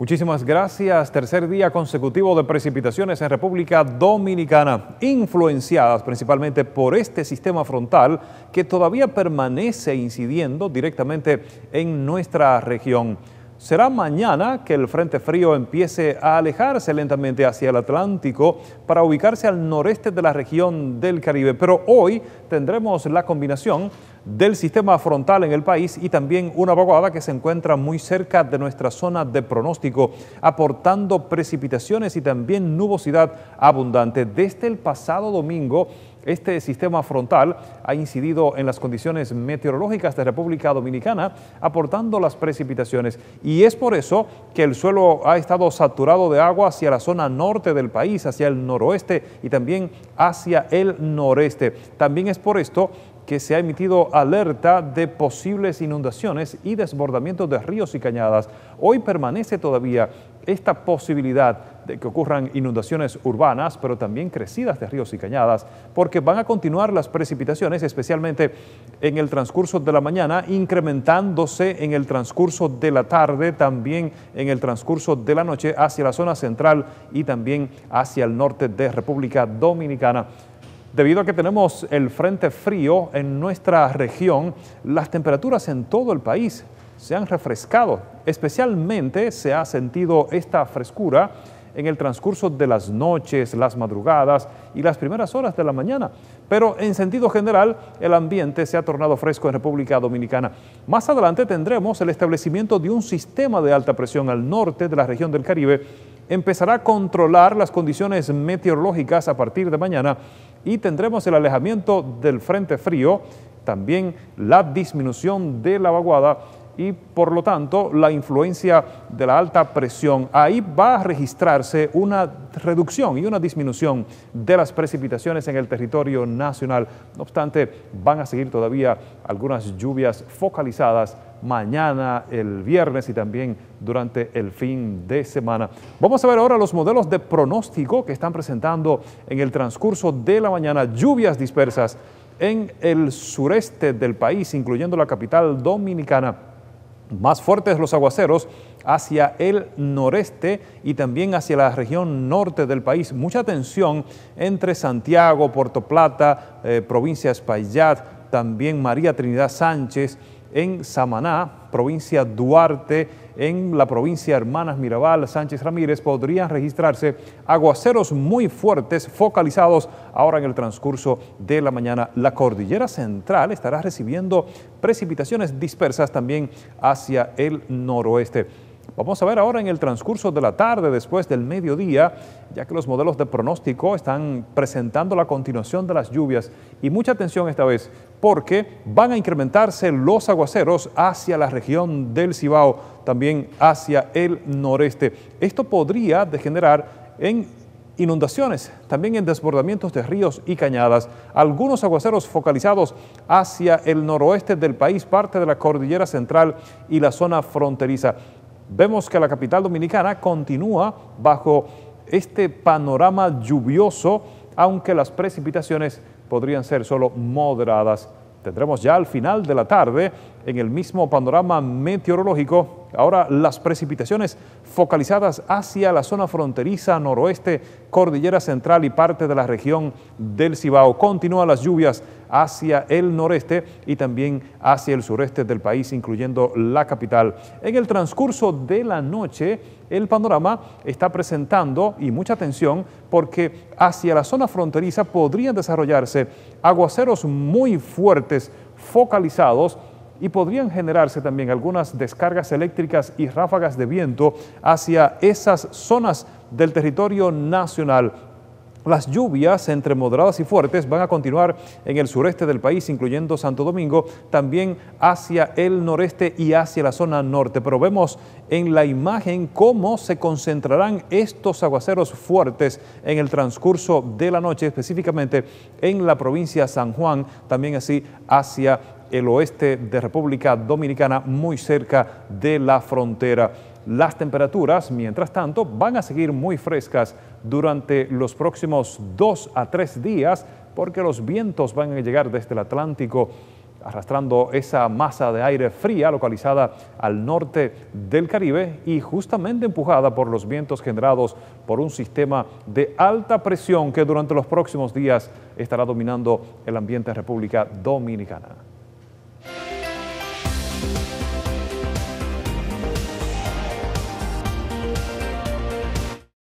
Muchísimas gracias. Tercer día consecutivo de precipitaciones en República Dominicana, influenciadas principalmente por este sistema frontal que todavía permanece incidiendo directamente en nuestra región. Será mañana que el Frente Frío empiece a alejarse lentamente hacia el Atlántico para ubicarse al noreste de la región del Caribe, pero hoy tendremos la combinación del sistema frontal en el país y también una vaguada que se encuentra muy cerca de nuestra zona de pronóstico, aportando precipitaciones y también nubosidad abundante. Desde el pasado domingo, este sistema frontal ha incidido en las condiciones meteorológicas de República Dominicana, aportando las precipitaciones. Y es por eso que el suelo ha estado saturado de agua hacia la zona norte del país, hacia el noroeste y también hacia el noreste. También es por esto que se ha emitido alerta de posibles inundaciones y desbordamientos de ríos y cañadas. Hoy permanece todavía esta posibilidad de que ocurran inundaciones urbanas, pero también crecidas de ríos y cañadas, porque van a continuar las precipitaciones, especialmente en el transcurso de la mañana, incrementándose en el transcurso de la tarde, también en el transcurso de la noche hacia la zona central y también hacia el norte de República Dominicana. Debido a que tenemos el frente frío en nuestra región, las temperaturas en todo el país se han refrescado. Especialmente se ha sentido esta frescura en el transcurso de las noches, las madrugadas y las primeras horas de la mañana. Pero en sentido general, el ambiente se ha tornado fresco en República Dominicana. Más adelante tendremos el establecimiento de un sistema de alta presión al norte de la región del Caribe. Empezará a controlar las condiciones meteorológicas a partir de mañana y tendremos el alejamiento del frente frío, también la disminución de la vaguada y por lo tanto la influencia de la alta presión. Ahí va a registrarse una reducción y una disminución de las precipitaciones en el territorio nacional. No obstante, van a seguir todavía algunas lluvias focalizadas mañana, el viernes y también durante el fin de semana. Vamos a ver ahora los modelos de pronóstico que están presentando en el transcurso de la mañana. Lluvias dispersas en el sureste del país, incluyendo la capital dominicana. Más fuertes los aguaceros hacia el noreste y también hacia la región norte del país. Mucha tensión entre Santiago, Puerto Plata, eh, provincia Espaillat, también María Trinidad Sánchez, en Samaná, provincia Duarte, en la provincia Hermanas Mirabal, Sánchez Ramírez, podrían registrarse aguaceros muy fuertes focalizados ahora en el transcurso de la mañana. La cordillera central estará recibiendo precipitaciones dispersas también hacia el noroeste. Vamos a ver ahora en el transcurso de la tarde, después del mediodía, ya que los modelos de pronóstico están presentando la continuación de las lluvias. Y mucha atención esta vez, porque van a incrementarse los aguaceros hacia la región del Cibao, también hacia el noreste. Esto podría degenerar en inundaciones, también en desbordamientos de ríos y cañadas. Algunos aguaceros focalizados hacia el noroeste del país, parte de la cordillera central y la zona fronteriza vemos que la capital dominicana continúa bajo este panorama lluvioso, aunque las precipitaciones podrían ser solo moderadas. Tendremos ya al final de la tarde, en el mismo panorama meteorológico, Ahora las precipitaciones focalizadas hacia la zona fronteriza noroeste, cordillera central y parte de la región del Cibao. Continúan las lluvias hacia el noreste y también hacia el sureste del país, incluyendo la capital. En el transcurso de la noche, el panorama está presentando, y mucha atención, porque hacia la zona fronteriza podrían desarrollarse aguaceros muy fuertes, focalizados y podrían generarse también algunas descargas eléctricas y ráfagas de viento hacia esas zonas del territorio nacional las lluvias entre moderadas y fuertes van a continuar en el sureste del país, incluyendo Santo Domingo, también hacia el noreste y hacia la zona norte. Pero vemos en la imagen cómo se concentrarán estos aguaceros fuertes en el transcurso de la noche, específicamente en la provincia San Juan, también así hacia el oeste de República Dominicana, muy cerca de la frontera. Las temperaturas, mientras tanto, van a seguir muy frescas durante los próximos dos a tres días porque los vientos van a llegar desde el Atlántico arrastrando esa masa de aire fría localizada al norte del Caribe y justamente empujada por los vientos generados por un sistema de alta presión que durante los próximos días estará dominando el ambiente en República Dominicana.